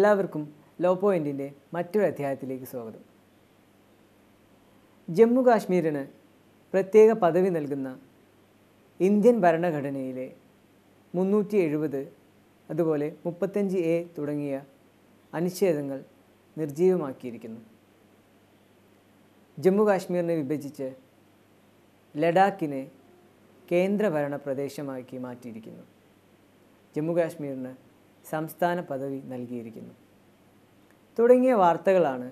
എല്ലാവർക്കും ലോ പോയിൻറ്റിൻ്റെ മറ്റൊരു അധ്യായത്തിലേക്ക് സ്വാഗതം ജമ്മു കാശ്മീരിന് പ്രത്യേക പദവി നൽകുന്ന ഇന്ത്യൻ ഭരണഘടനയിലെ മുന്നൂറ്റി എഴുപത് അതുപോലെ മുപ്പത്തഞ്ച് എ തുടങ്ങിയ അനുച്ഛേദങ്ങൾ നിർജീവമാക്കിയിരിക്കുന്നു ജമ്മു കാശ്മീരിനെ വിഭജിച്ച് ലഡാക്കിനെ കേന്ദ്രഭരണ പ്രദേശമാക്കി മാറ്റിയിരിക്കുന്നു ജമ്മു കാശ്മീരിന് സംസ്ഥാന പദവി നൽകിയിരിക്കുന്നു തുടങ്ങിയ വാർത്തകളാണ്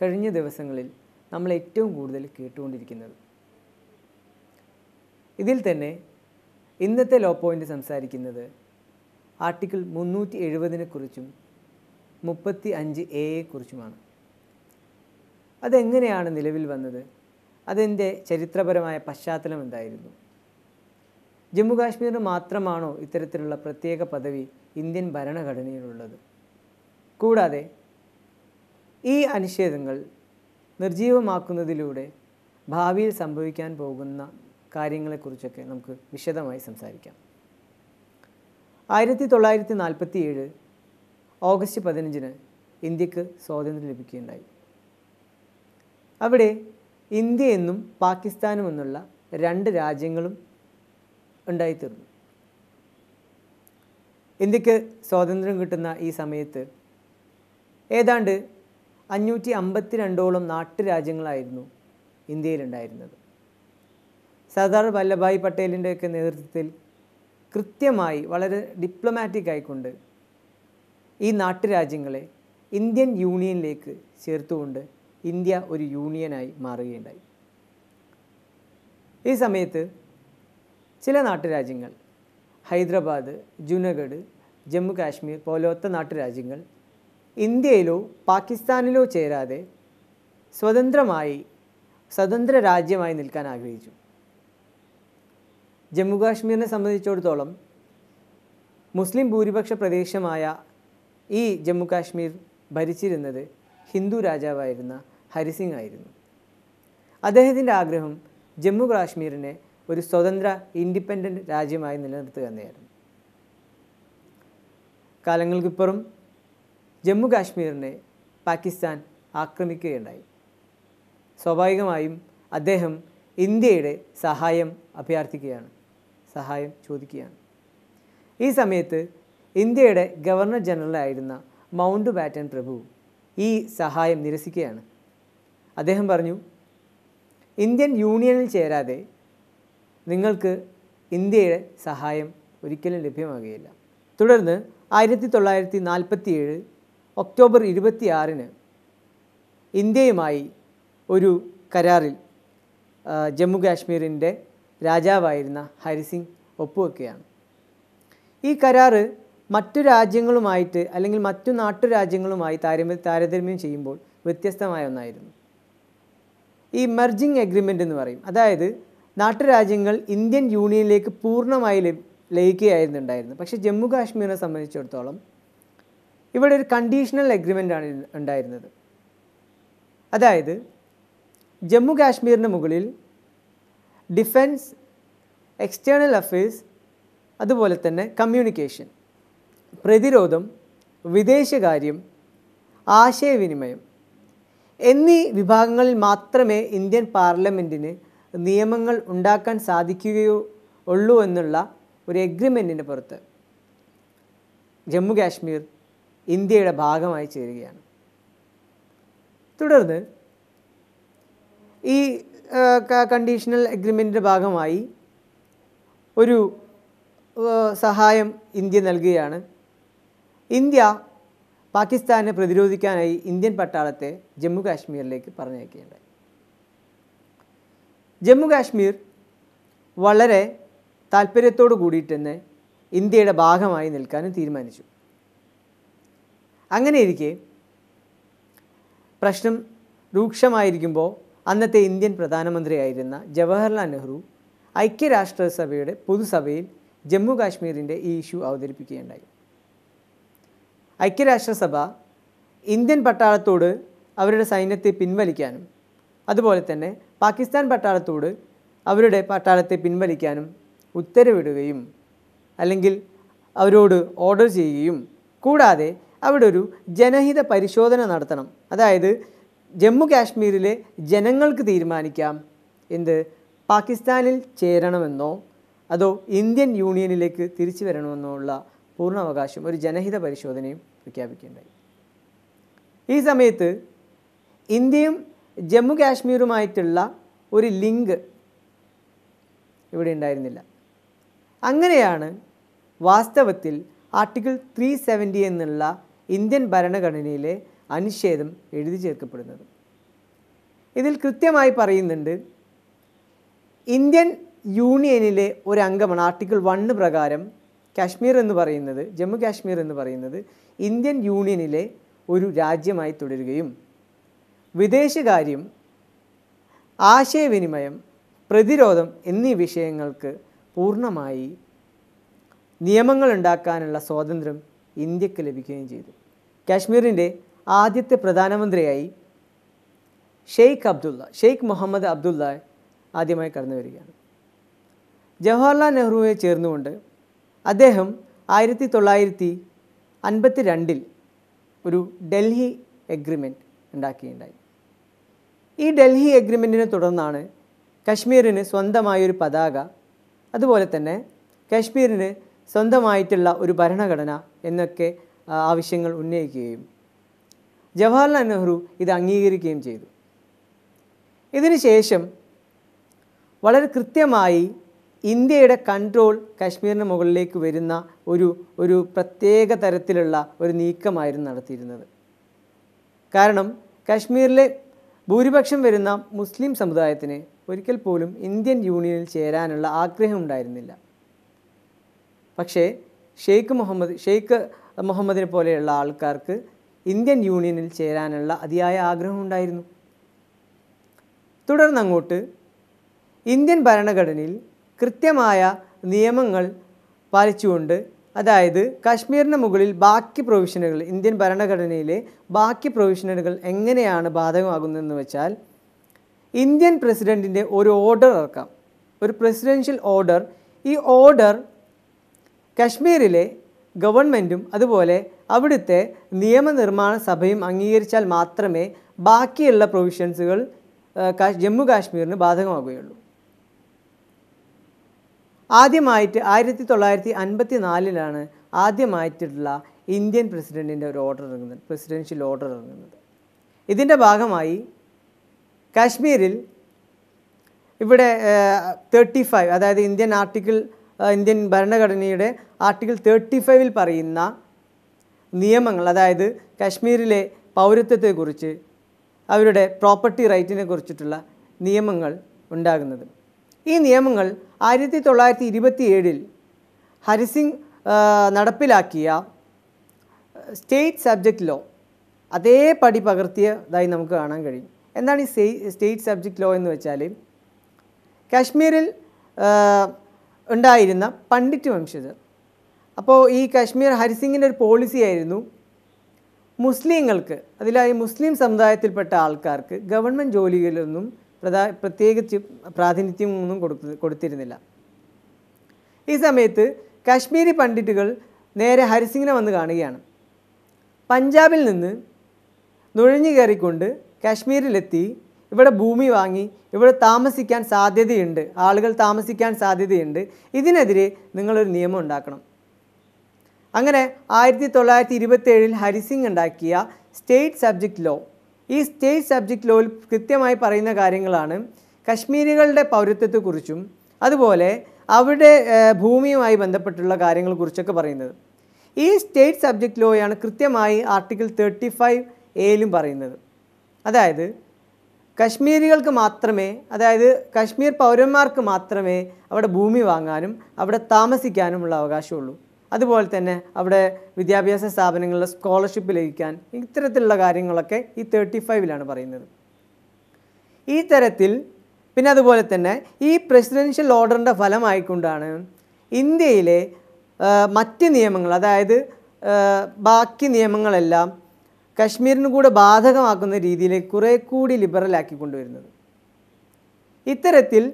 കഴിഞ്ഞ ദിവസങ്ങളിൽ നമ്മൾ ഏറ്റവും കൂടുതൽ കേട്ടുകൊണ്ടിരിക്കുന്നത് ഇതിൽ തന്നെ ഇന്നത്തെ ലോ പോയിൻ്റ് സംസാരിക്കുന്നത് ആർട്ടിക്കിൾ മുന്നൂറ്റി എഴുപതിനെക്കുറിച്ചും മുപ്പത്തി അഞ്ച് എയെക്കുറിച്ചുമാണ് അതെങ്ങനെയാണ് നിലവിൽ വന്നത് അതിൻ്റെ ചരിത്രപരമായ പശ്ചാത്തലം എന്തായിരുന്നു ജമ്മു കാശ്മീരിന് മാത്രമാണോ ഇത്തരത്തിലുള്ള പ്രത്യേക പദവി ഇന്ത്യൻ ഭരണഘടനയിലുള്ളത് കൂടാതെ ഈ അനുച്ഛേദങ്ങൾ നിർജീവമാക്കുന്നതിലൂടെ ഭാവിയിൽ സംഭവിക്കാൻ പോകുന്ന കാര്യങ്ങളെക്കുറിച്ചൊക്കെ നമുക്ക് വിശദമായി സംസാരിക്കാം ആയിരത്തി തൊള്ളായിരത്തി നാൽപ്പത്തി ഏഴ് ഓഗസ്റ്റ് പതിനഞ്ചിന് ഇന്ത്യക്ക് സ്വാതന്ത്ര്യം ലഭിക്കുകയുണ്ടായി അവിടെ ഇന്ത്യ എന്നും പാകിസ്ഥാനും എന്നുള്ള രണ്ട് രാജ്യങ്ങളും ഉണ്ടായിത്തീർന്നു ഇന്ത്യക്ക് സ്വാതന്ത്ര്യം കിട്ടുന്ന ഈ സമയത്ത് ഏതാണ്ട് അഞ്ഞൂറ്റി അമ്പത്തി രണ്ടോളം നാട്ടുരാജ്യങ്ങളായിരുന്നു ഇന്ത്യയിലുണ്ടായിരുന്നത് സർദാർ വല്ലഭായ് പട്ടേലിൻ്റെയൊക്കെ നേതൃത്വത്തിൽ കൃത്യമായി വളരെ ഡിപ്ലോമാറ്റിക് ആയിക്കൊണ്ട് ഈ നാട്ടുരാജ്യങ്ങളെ ഇന്ത്യൻ യൂണിയനിലേക്ക് ചേർത്തുകൊണ്ട് ഇന്ത്യ ഒരു യൂണിയനായി മാറുകയുണ്ടായി ഈ സമയത്ത് ചില നാട്ടുരാജ്യങ്ങൾ ഹൈദരാബാദ് ജുനഗഡ് ജമ്മു കാശ്മീർ പോലത്തെ നാട്ടുരാജ്യങ്ങൾ ഇന്ത്യയിലോ പാകിസ്ഥാനിലോ ചേരാതെ സ്വതന്ത്രമായി സ്വതന്ത്ര രാജ്യമായി നിൽക്കാൻ ആഗ്രഹിച്ചു ജമ്മു സംബന്ധിച്ചിടത്തോളം മുസ്ലിം ഭൂരിപക്ഷ പ്രദേശമായ ഈ ജമ്മു കാശ്മീർ ഭരിച്ചിരുന്നത് ഹിന്ദു രാജാവായിരുന്ന ഹരിസിംഗ് ആയിരുന്നു അദ്ദേഹത്തിൻ്റെ ആഗ്രഹം ജമ്മു കാശ്മീരിനെ ഒരു സ്വതന്ത്ര ഇൻഡിപെൻഡൻ്റ് രാജ്യമായി നിലനിർത്തുക എന്നതായിരുന്നു കാലങ്ങൾക്കിപ്പുറം ജമ്മു കാശ്മീരിനെ പാകിസ്ഥാൻ ആക്രമിക്കുകയുണ്ടായി സ്വാഭാവികമായും അദ്ദേഹം ഇന്ത്യയുടെ സഹായം അഭ്യർത്ഥിക്കുകയാണ് സഹായം ചോദിക്കുകയാണ് ഈ സമയത്ത് ഇന്ത്യയുടെ ഗവർണർ ജനറലായിരുന്ന മൗണ്ട് ബാറ്റൻ പ്രഭു ഈ സഹായം നിരസിക്കുകയാണ് അദ്ദേഹം പറഞ്ഞു ഇന്ത്യൻ യൂണിയനിൽ ചേരാതെ നിങ്ങൾക്ക് ഇന്ത്യയുടെ സഹായം ഒരിക്കലും ലഭ്യമാകുകയില്ല തുടർന്ന് ആയിരത്തി തൊള്ളായിരത്തി ഏഴ് ഒക്ടോബർ ഇരുപത്തിയാറിന് ഇന്ത്യയുമായി ഒരു കരാറിൽ ജമ്മു കാശ്മീരിൻ്റെ രാജാവായിരുന്ന ഹരിസിംഗ് ഒപ്പുവെക്കുകയാണ് ഈ കരാറ് മറ്റു രാജ്യങ്ങളുമായിട്ട് അല്ലെങ്കിൽ മറ്റു നാട്ടുരാജ്യങ്ങളുമായി താരതമ്യ താരതമ്യം ചെയ്യുമ്പോൾ വ്യത്യസ്തമായ ഒന്നായിരുന്നു ഈ മെർജിംഗ് എഗ്രിമെൻ്റ് എന്ന് പറയും അതായത് നാട്ടുരാജ്യങ്ങൾ ഇന്ത്യൻ യൂണിയനിലേക്ക് പൂർണ്ണമായി ലയിക്കുകയായിരുന്നു ഉണ്ടായിരുന്നത് പക്ഷേ ജമ്മു കാശ്മീരിനെ സംബന്ധിച്ചിടത്തോളം ഇവിടെ ഒരു കണ്ടീഷണൽ ആണ് ഉണ്ടായിരുന്നത് അതായത് ജമ്മു കാശ്മീരിന് മുകളിൽ ഡിഫൻസ് എക്സ്റ്റേണൽ അഫയേഴ്സ് അതുപോലെ തന്നെ കമ്മ്യൂണിക്കേഷൻ പ്രതിരോധം വിദേശകാര്യം ആശയവിനിമയം എന്നീ വിഭാഗങ്ങളിൽ മാത്രമേ ഇന്ത്യൻ പാർലമെൻറ്റിന് നിയമങ്ങൾ ഉണ്ടാക്കാൻ സാധിക്കുകയോ ഉള്ളൂ എന്നുള്ള ഒരു എഗ്രിമെൻറ്റിൻ്റെ പുറത്ത് ജമ്മു കാശ്മീർ ഇന്ത്യയുടെ ഭാഗമായി ചേരുകയാണ് തുടർന്ന് ഈ കണ്ടീഷണൽ എഗ്രിമെൻറ്റിൻ്റെ ഭാഗമായി ഒരു സഹായം ഇന്ത്യ നൽകുകയാണ് ഇന്ത്യ പാകിസ്ഥാനെ പ്രതിരോധിക്കാനായി ഇന്ത്യൻ പട്ടാളത്തെ ജമ്മു കാശ്മീരിലേക്ക് പറഞ്ഞയക്കുകയുണ്ടായി ജമ്മു കാശ്മീർ വളരെ താല്പര്യത്തോടു കൂടിയിട്ട് തന്നെ ഇന്ത്യയുടെ ഭാഗമായി നിൽക്കാനും തീരുമാനിച്ചു അങ്ങനെ ഇരിക്കെ പ്രശ്നം രൂക്ഷമായിരിക്കുമ്പോൾ അന്നത്തെ ഇന്ത്യൻ പ്രധാനമന്ത്രിയായിരുന്ന ജവഹർലാൽ നെഹ്റു ഐക്യരാഷ്ട്രസഭയുടെ പൊതുസഭയിൽ ജമ്മു കാശ്മീരിൻ്റെ ഈ ഇഷ്യൂ അവതരിപ്പിക്കുകയുണ്ടായി ഐക്യരാഷ്ട്രസഭ ഇന്ത്യൻ പട്ടാളത്തോട് അവരുടെ സൈന്യത്തെ പിൻവലിക്കാനും അതുപോലെ തന്നെ പാകിസ്ഥാൻ പട്ടാളത്തോട് അവരുടെ പട്ടാളത്തെ പിൻവലിക്കാനും ഉത്തരവിടുകയും അല്ലെങ്കിൽ അവരോട് ഓർഡർ ചെയ്യുകയും കൂടാതെ അവിടെ ഒരു ജനഹിത പരിശോധന നടത്തണം അതായത് ജമ്മു കാശ്മീരിലെ ജനങ്ങൾക്ക് തീരുമാനിക്കാം എന്ത് പാകിസ്ഥാനിൽ ചേരണമെന്നോ അതോ ഇന്ത്യൻ യൂണിയനിലേക്ക് തിരിച്ചു വരണമെന്നോ ഉള്ള പൂർണ്ണാവകാശം ഒരു ജനഹിത പരിശോധനയും പ്രഖ്യാപിക്കേണ്ടായി ഈ സമയത്ത് ഇന്ത്യയും ജമ്മു കാശ്മീരുമായിട്ടുള്ള ഒരു ലിങ്ക് ഇവിടെ ഉണ്ടായിരുന്നില്ല അങ്ങനെയാണ് വാസ്തവത്തിൽ ആർട്ടിക്കിൾ ത്രീ സെവൻറ്റി എന്നുള്ള ഇന്ത്യൻ ഭരണഘടനയിലെ അനുച്ഛേദം എഴുതി ചേർക്കപ്പെടുന്നത് ഇതിൽ കൃത്യമായി പറയുന്നുണ്ട് ഇന്ത്യൻ യൂണിയനിലെ ഒരു അംഗമാണ് ആർട്ടിക്കിൾ വണ്ണ് പ്രകാരം കാശ്മീർ എന്ന് പറയുന്നത് ജമ്മു കാശ്മീർ എന്ന് പറയുന്നത് ഇന്ത്യൻ യൂണിയനിലെ ഒരു രാജ്യമായി തുടരുകയും വിദേശകാര്യം ആശയവിനിമയം പ്രതിരോധം എന്നീ വിഷയങ്ങൾക്ക് പൂർണ്ണമായി നിയമങ്ങൾ ഉണ്ടാക്കാനുള്ള സ്വാതന്ത്ര്യം ഇന്ത്യക്ക് ലഭിക്കുകയും ചെയ്തു കാശ്മീരിൻ്റെ ആദ്യത്തെ പ്രധാനമന്ത്രിയായി ഷെയ്ഖ് അബ്ദുള്ള ഷെയ്ഖ് മുഹമ്മദ് അബ്ദുള്ള ആദ്യമായി കടന്നു വരികയാണ് ജവഹർലാൽ നെഹ്റുവെ ചേർന്നുകൊണ്ട് അദ്ദേഹം ആയിരത്തി തൊള്ളായിരത്തി അൻപത്തി രണ്ടിൽ ഒരു ഡൽഹി എഗ്രിമെൻറ്റ് ഉണ്ടാക്കിയിട്ടുണ്ടായി ഈ ഡൽഹി അഗ്രിമെൻറ്റിനെ തുടർന്നാണ് കശ്മീരിന് സ്വന്തമായൊരു പതാക അതുപോലെ തന്നെ കശ്മീരിന് സ്വന്തമായിട്ടുള്ള ഒരു ഭരണഘടന എന്നൊക്കെ ആവശ്യങ്ങൾ ഉന്നയിക്കുകയും ജവഹർലാൽ നെഹ്റു ഇത് അംഗീകരിക്കുകയും ചെയ്തു ഇതിനുശേഷം വളരെ കൃത്യമായി ഇന്ത്യയുടെ കൺട്രോൾ കാശ്മീരിന് മുകളിലേക്ക് വരുന്ന ഒരു ഒരു പ്രത്യേക തരത്തിലുള്ള ഒരു നീക്കമായിരുന്നു നടത്തിയിരുന്നത് കാരണം കാശ്മീരിലെ ഭൂരിപക്ഷം വരുന്ന മുസ്ലിം സമുദായത്തിന് ഒരിക്കൽ പോലും ഇന്ത്യൻ യൂണിയനിൽ ചേരാനുള്ള ആഗ്രഹം ഉണ്ടായിരുന്നില്ല പക്ഷേ ഷെയ്ഖ് മുഹമ്മദ് ഷെയ്ഖ് മുഹമ്മദിനെ പോലെയുള്ള ആൾക്കാർക്ക് ഇന്ത്യൻ യൂണിയനിൽ ചേരാനുള്ള അതിയായ ആഗ്രഹം ഉണ്ടായിരുന്നു തുടർന്ന് അങ്ങോട്ട് ഇന്ത്യൻ ഭരണഘടനയിൽ കൃത്യമായ നിയമങ്ങൾ പാലിച്ചുകൊണ്ട് അതായത് കാശ്മീരിന് മുകളിൽ ബാക്കി പ്രൊവിഷനുകൾ ഇന്ത്യൻ ഭരണഘടനയിലെ ബാക്കി പ്രൊവിഷനുകൾ എങ്ങനെയാണ് ബാധകമാകുന്നതെന്ന് വെച്ചാൽ ഇന്ത്യൻ പ്രസിഡൻറ്റിൻ്റെ ഒരു ഓർഡർ ഇറക്കാം ഒരു പ്രസിഡൻഷ്യൽ ഓർഡർ ഈ ഓർഡർ കശ്മീരിലെ ഗവൺമെൻറ്റും അതുപോലെ അവിടുത്തെ നിയമനിർമ്മാണ സഭയും അംഗീകരിച്ചാൽ മാത്രമേ ബാക്കിയുള്ള പ്രൊവിഷൻസുകൾ ജമ്മു കാശ്മീരിന് ബാധകമാകുകയുള്ളൂ ആദ്യമായിട്ട് ആയിരത്തി തൊള്ളായിരത്തി അൻപത്തി നാലിലാണ് ആദ്യമായിട്ടുള്ള ഇന്ത്യൻ പ്രസിഡൻറ്റിൻ്റെ ഒരു ഓർഡർ ഇറങ്ങുന്നത് പ്രസിഡൻഷ്യൽ ഓർഡർ ഇറങ്ങുന്നത് ഇതിൻ്റെ ഭാഗമായി കാശ്മീരിൽ ഇവിടെ തേർട്ടി ഫൈവ് അതായത് ഇന്ത്യൻ ആർട്ടിക്കിൾ ഇന്ത്യൻ ഭരണഘടനയുടെ ആർട്ടിക്കിൾ തേർട്ടി ഫൈവിൽ പറയുന്ന നിയമങ്ങൾ അതായത് കാശ്മീരിലെ പൗരത്വത്തെക്കുറിച്ച് അവരുടെ പ്രോപ്പർട്ടി റൈറ്റിനെ കുറിച്ചിട്ടുള്ള നിയമങ്ങൾ ഉണ്ടാകുന്നത് ഈ നിയമങ്ങൾ ആയിരത്തി തൊള്ളായിരത്തി ഇരുപത്തിയേഴിൽ ഹരിസിംഗ് നടപ്പിലാക്കിയ സ്റ്റേറ്റ് സബ്ജക്റ്റ് ലോ അതേപടി പകർത്തിയതായി നമുക്ക് കാണാൻ കഴിയും എന്താണ് ഈ സ്റ്റേറ്റ് സബ്ജക്റ്റ് ലോ എന്ന് വെച്ചാൽ കാശ്മീരിൽ ഉണ്ടായിരുന്ന പണ്ഡിറ്റ് വംശജർ അപ്പോൾ ഈ കാശ്മീർ ഹരിസിംഗിൻ്റെ ഒരു പോളിസി ആയിരുന്നു മുസ്ലിങ്ങൾക്ക് അതിലായി മുസ്ലിം സമുദായത്തിൽപ്പെട്ട ആൾക്കാർക്ക് ഗവൺമെൻറ് ജോലികളിലൊന്നും പ്രധാ പ്രത്യേകിച്ച് പ്രാതിനിധ്യമൊന്നും കൊടുത്തു കൊടുത്തിരുന്നില്ല ഈ സമയത്ത് കാശ്മീരി പണ്ഡിറ്റുകൾ നേരെ ഹരിസിംഗിനെ വന്ന് കാണുകയാണ് പഞ്ചാബിൽ നിന്ന് നുഴഞ്ഞു കയറിക്കൊണ്ട് കാശ്മീരിലെത്തി ഇവിടെ ഭൂമി വാങ്ങി ഇവിടെ താമസിക്കാൻ സാധ്യതയുണ്ട് ആളുകൾ താമസിക്കാൻ സാധ്യതയുണ്ട് ഇതിനെതിരെ നിങ്ങളൊരു നിയമം ഉണ്ടാക്കണം അങ്ങനെ ആയിരത്തി തൊള്ളായിരത്തി ഇരുപത്തേഴിൽ ഹരിസിംഗ് ഉണ്ടാക്കിയ സ്റ്റേറ്റ് സബ്ജക്റ്റ് ലോ ഈ സ്റ്റേറ്റ് സബ്ജക്റ്റ് ലോയിൽ കൃത്യമായി പറയുന്ന കാര്യങ്ങളാണ് കശ്മീരികളുടെ പൗരത്വത്തെക്കുറിച്ചും അതുപോലെ അവരുടെ ഭൂമിയുമായി ബന്ധപ്പെട്ടുള്ള കാര്യങ്ങളെക്കുറിച്ചൊക്കെ പറയുന്നത് ഈ സ്റ്റേറ്റ് സബ്ജക്റ്റ് ലോയാണ് കൃത്യമായി ആർട്ടിക്കിൾ തേർട്ടി ഫൈവ് എയിലും പറയുന്നത് അതായത് കശ്മീരികൾക്ക് മാത്രമേ അതായത് കശ്മീർ പൗരന്മാർക്ക് മാത്രമേ അവിടെ ഭൂമി വാങ്ങാനും അവിടെ താമസിക്കാനുമുള്ള അവകാശമുള്ളൂ അതുപോലെ തന്നെ അവിടെ വിദ്യാഭ്യാസ സ്ഥാപനങ്ങളിലെ സ്കോളർഷിപ്പ് ലഭിക്കാൻ ഇത്തരത്തിലുള്ള കാര്യങ്ങളൊക്കെ ഈ തേർട്ടി ഫൈവിലാണ് പറയുന്നത് ഈ തരത്തിൽ പിന്നെ അതുപോലെ തന്നെ ഈ പ്രസിഡൻഷ്യൽ ഓർഡറിൻ്റെ ഫലമായിക്കൊണ്ടാണ് ഇന്ത്യയിലെ മറ്റ് നിയമങ്ങൾ അതായത് ബാക്കി നിയമങ്ങളെല്ലാം കശ്മീരിന് കൂടെ ബാധകമാക്കുന്ന രീതിയിൽ കുറേ കൂടി ലിബറലാക്കി കൊണ്ടുവരുന്നത് ഇത്തരത്തിൽ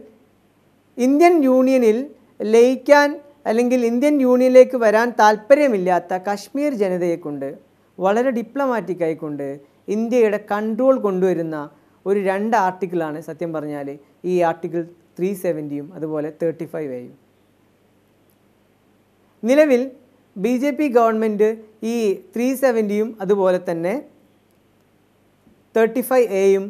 ഇന്ത്യൻ യൂണിയനിൽ ലയിക്കാൻ അല്ലെങ്കിൽ ഇന്ത്യൻ യൂണിയനിലേക്ക് വരാൻ താല്പര്യമില്ലാത്ത കശ്മീർ ജനതയെക്കൊണ്ട് വളരെ ഡിപ്ലോമാറ്റിക്കായിക്കൊണ്ട് ഇന്ത്യയുടെ കൺട്രോൾ കൊണ്ടുവരുന്ന ഒരു രണ്ട് ആർട്ടിക്കിളാണ് സത്യം പറഞ്ഞാൽ ഈ ആർട്ടിക്കിൾ ത്രീ സെവൻറ്റിയും അതുപോലെ തേർട്ടി ഫൈവ് എയും നിലവിൽ ബി ജെ പി ഗവൺമെൻറ് ഈ ത്രീ സെവൻറ്റിയും അതുപോലെ തന്നെ തേർട്ടി ഫൈവ് എയും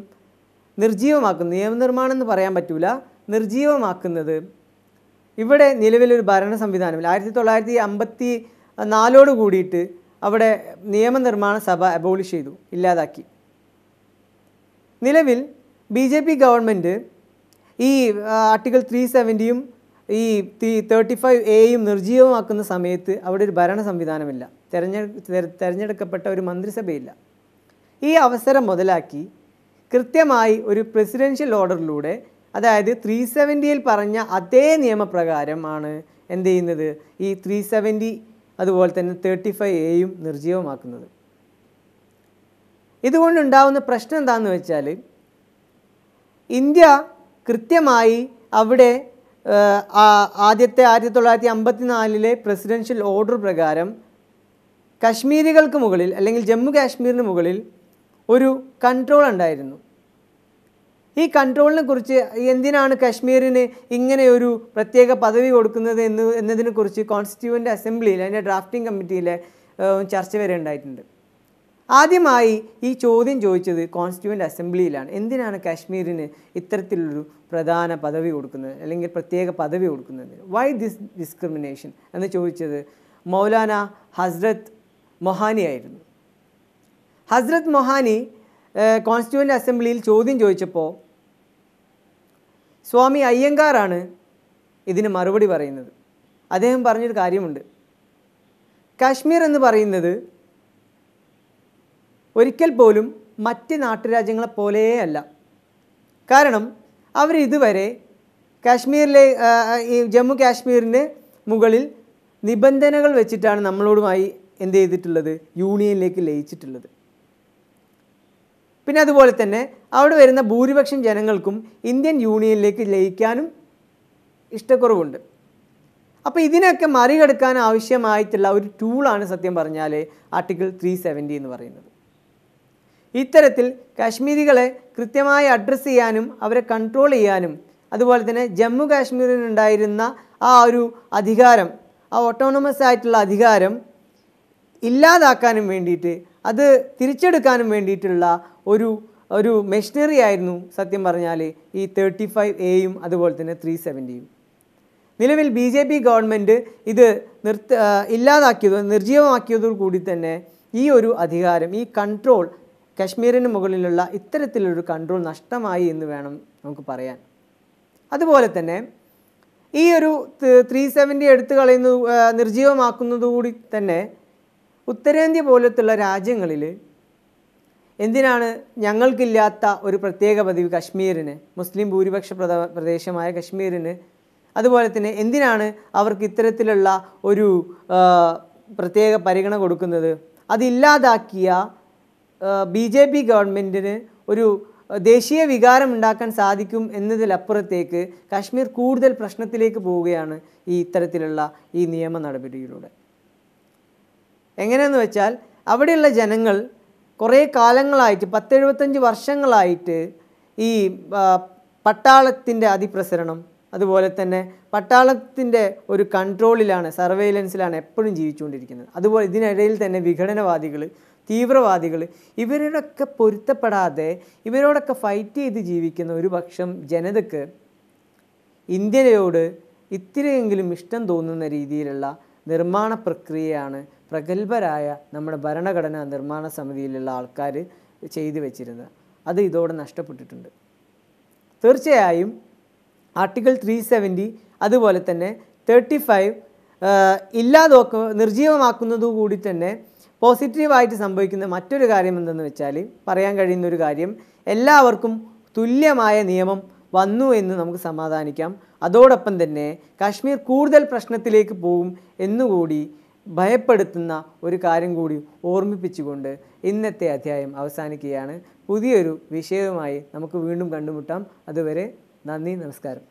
നിർജ്ജീവമാക്കുന്നു നിയമനിർമ്മാണം എന്ന് പറയാൻ പറ്റൂല നിർജീവമാക്കുന്നത് ഇവിടെ നിലവിലൊരു ഭരണ സംവിധാനം ആയിരത്തി തൊള്ളായിരത്തി അമ്പത്തി നാലോട് കൂടിയിട്ട് അവിടെ നിയമനിർമ്മാണ സഭ അബോളിഷ് ചെയ്തു ഇല്ലാതാക്കി നിലവിൽ ബി ജെ പി ഗവൺമെൻറ് ഈ ആർട്ടിക്കിൾ ത്രീ സെവൻറ്റിയും ഈ ത്രീ തേർട്ടി ഫൈവ് എയും നിർജീവമാക്കുന്ന സമയത്ത് അവിടെ ഒരു ഭരണ സംവിധാനമില്ല തിരഞ്ഞെടു തിരഞ്ഞെടുക്കപ്പെട്ട ഒരു മന്ത്രിസഭയില്ല ഈ അവസരം മുതലാക്കി കൃത്യമായി ഒരു പ്രസിഡൻഷ്യൽ ഓർഡറിലൂടെ അതായത് ത്രീ സെവൻറ്റിയിൽ പറഞ്ഞ അതേ നിയമപ്രകാരമാണ് എന്ത് ചെയ്യുന്നത് ഈ ത്രീ സെവൻറ്റി അതുപോലെ തന്നെ തേർട്ടി ഫൈവ് എയും നിർജ്ജീവമാക്കുന്നത് ഇതുകൊണ്ടുണ്ടാവുന്ന പ്രശ്നം എന്താണെന്ന് വെച്ചാൽ ഇന്ത്യ കൃത്യമായി അവിടെ ആദ്യത്തെ ആയിരത്തി തൊള്ളായിരത്തി അമ്പത്തി നാലിലെ പ്രസിഡൻഷ്യൽ ഓർഡർ പ്രകാരം കശ്മീരികൾക്ക് മുകളിൽ അല്ലെങ്കിൽ ജമ്മു കാശ്മീരിന് മുകളിൽ ഒരു കൺട്രോൾ ഉണ്ടായിരുന്നു ഈ കൺട്രോളിനെ കുറിച്ച് എന്തിനാണ് കശ്മീരിന് ഇങ്ങനെ ഒരു പ്രത്യേക പദവി കൊടുക്കുന്നത് എന്ന് എന്നതിനെക്കുറിച്ച് കോൺസ്റ്റിറ്റ്യൂവൻ്റ് അസംബ്ലിയിൽ അതിൻ്റെ ഡ്രാഫ്റ്റിംഗ് കമ്മിറ്റിയിൽ ചർച്ച വരെ ഉണ്ടായിട്ടുണ്ട് ആദ്യമായി ഈ ചോദ്യം ചോദിച്ചത് കോൺസ്റ്റിറ്റ്യൂവൻ്റ് അസംബ്ലിയിലാണ് എന്തിനാണ് കാശ്മീരിന് ഇത്തരത്തിലൊരു പ്രധാന പദവി കൊടുക്കുന്നത് അല്ലെങ്കിൽ പ്രത്യേക പദവി കൊടുക്കുന്നത് വൈ ദിസ് ഡിസ്ക്രിമിനേഷൻ എന്ന് ചോദിച്ചത് മൗലാന ഹസ്രത് മൊഹാനി ആയിരുന്നു ഹസ്രത് മൊഹാനി കോൺസ്റ്റിറ്റ്യൂൻ്റ് അസംബ്ലിയിൽ ചോദ്യം ചോദിച്ചപ്പോൾ സ്വാമി അയ്യങ്കാറാണ് ഇതിന് മറുപടി പറയുന്നത് അദ്ദേഹം പറഞ്ഞൊരു കാര്യമുണ്ട് കാശ്മീർ എന്ന് പറയുന്നത് ഒരിക്കൽ പോലും മറ്റ് നാട്ടുരാജ്യങ്ങളെ പോലെയേ അല്ല കാരണം അവരിതുവരെ കാശ്മീരിലെ ഈ ജമ്മു കാശ്മീരിൻ്റെ മുകളിൽ നിബന്ധനകൾ വെച്ചിട്ടാണ് നമ്മളോടുമായി എന്ത് ചെയ്തിട്ടുള്ളത് യൂണിയനിലേക്ക് ലയിച്ചിട്ടുള്ളത് പിന്നെ അതുപോലെ തന്നെ അവിടെ വരുന്ന ഭൂരിപക്ഷം ജനങ്ങൾക്കും ഇന്ത്യൻ യൂണിയനിലേക്ക് ലയിക്കാനും ഇഷ്ടക്കുറവുണ്ട് അപ്പോൾ ഇതിനൊക്കെ മറികടക്കാൻ ആവശ്യമായിട്ടുള്ള ഒരു ടൂളാണ് സത്യം പറഞ്ഞാൽ ആർട്ടിക്കിൾ ത്രീ സെവൻറ്റി എന്ന് പറയുന്നത് ഇത്തരത്തിൽ കാശ്മീരികളെ കൃത്യമായി അഡ്രസ്സ് ചെയ്യാനും അവരെ കൺട്രോൾ ചെയ്യാനും അതുപോലെ തന്നെ ജമ്മു കാശ്മീരിനുണ്ടായിരുന്ന ആ ഒരു അധികാരം ആ ഓട്ടോണമസ് ആയിട്ടുള്ള അധികാരം ഇല്ലാതാക്കാനും വേണ്ടിയിട്ട് അത് തിരിച്ചെടുക്കാനും വേണ്ടിയിട്ടുള്ള ഒരു ഒരു മെഷീനറി ആയിരുന്നു സത്യം പറഞ്ഞാൽ ഈ തേർട്ടി ഫൈവ് എയും അതുപോലെ തന്നെ ത്രീ സെവൻറ്റിയും നിലവിൽ ബി ജെ പി ഗവൺമെൻറ് ഇത് നിർത്ത ഇല്ലാതാക്കിയതോ നിർജീവമാക്കിയതോടു കൂടി തന്നെ ഈ ഒരു അധികാരം ഈ കൺട്രോൾ കശ്മീരിന് മുകളിലുള്ള ഇത്തരത്തിലൊരു കൺട്രോൾ നഷ്ടമായി എന്ന് വേണം നമുക്ക് പറയാൻ അതുപോലെ തന്നെ ഈ ഒരു ത്രീ സെവൻറ്റി എടുത്തു കളയുന്നത് നിർജ്ജീവമാക്കുന്നതുകൂടി തന്നെ ഉത്തരേന്ത്യ പോലത്തുള്ള രാജ്യങ്ങളിൽ എന്തിനാണ് ഞങ്ങൾക്കില്ലാത്ത ഒരു പ്രത്യേക പതിവ് കശ്മീരിന് മുസ്ലിം ഭൂരിപക്ഷ പ്രദേശമായ കശ്മീരിന് അതുപോലെ തന്നെ എന്തിനാണ് അവർക്ക് ഇത്തരത്തിലുള്ള ഒരു പ്രത്യേക പരിഗണന കൊടുക്കുന്നത് അതില്ലാതാക്കിയ ബി ജെ പി ഗവൺമെൻറ്റിന് ഒരു ദേശീയ വികാരം ഉണ്ടാക്കാൻ സാധിക്കും എന്നതിലപ്പുറത്തേക്ക് കാശ്മീർ കൂടുതൽ പ്രശ്നത്തിലേക്ക് പോവുകയാണ് ഈ ഇത്തരത്തിലുള്ള ഈ നിയമ നടപടിയിലൂടെ എങ്ങനെയെന്ന് വെച്ചാൽ അവിടെയുള്ള ജനങ്ങൾ കുറേ കാലങ്ങളായിട്ട് പത്തെഴുപത്തഞ്ച് വർഷങ്ങളായിട്ട് ഈ പട്ടാളത്തിൻ്റെ അതിപ്രസരണം അതുപോലെ തന്നെ പട്ടാളത്തിൻ്റെ ഒരു കൺട്രോളിലാണ് സർവൈലൻസിലാണ് എപ്പോഴും ജീവിച്ചുകൊണ്ടിരിക്കുന്നത് അതുപോലെ ഇതിനിടയിൽ തന്നെ വിഘടനവാദികൾ തീവ്രവാദികൾ ഇവരോടൊക്കെ പൊരുത്തപ്പെടാതെ ഇവരോടൊക്കെ ഫൈറ്റ് ചെയ്ത് ജീവിക്കുന്ന ഒരു പക്ഷം ജനതക്ക് ഇന്ത്യയോട് ഇത്തിരിയെങ്കിലും ഇഷ്ടം തോന്നുന്ന രീതിയിലുള്ള നിർമ്മാണ പ്രക്രിയയാണ് പ്രഗത്ഭരായ നമ്മുടെ ഭരണഘടനാ നിർമ്മാണ സമിതിയിലുള്ള ആൾക്കാർ ചെയ്തു വെച്ചിരുന്നത് അത് ഇതോടെ നഷ്ടപ്പെട്ടിട്ടുണ്ട് തീർച്ചയായും ആർട്ടിക്കിൾ ത്രീ സെവൻറ്റി അതുപോലെ തന്നെ തേർട്ടി ഫൈവ് ഇല്ലാതോക്ക് നിർജീവമാക്കുന്നത് കൂടി തന്നെ പോസിറ്റീവായിട്ട് സംഭവിക്കുന്ന മറ്റൊരു കാര്യം എന്തെന്ന് വെച്ചാൽ പറയാൻ കഴിയുന്ന ഒരു കാര്യം എല്ലാവർക്കും തുല്യമായ നിയമം വന്നു എന്ന് നമുക്ക് സമാധാനിക്കാം അതോടൊപ്പം തന്നെ കാശ്മീർ കൂടുതൽ പ്രശ്നത്തിലേക്ക് പോകും എന്നുകൂടി ഭയപ്പെടുത്തുന്ന ഒരു കാര്യം കൂടി ഓർമ്മിപ്പിച്ചുകൊണ്ട് ഇന്നത്തെ അധ്യായം അവസാനിക്കുകയാണ് പുതിയൊരു വിഷയവുമായി നമുക്ക് വീണ്ടും കണ്ടുമുട്ടാം അതുവരെ നന്ദി നമസ്കാരം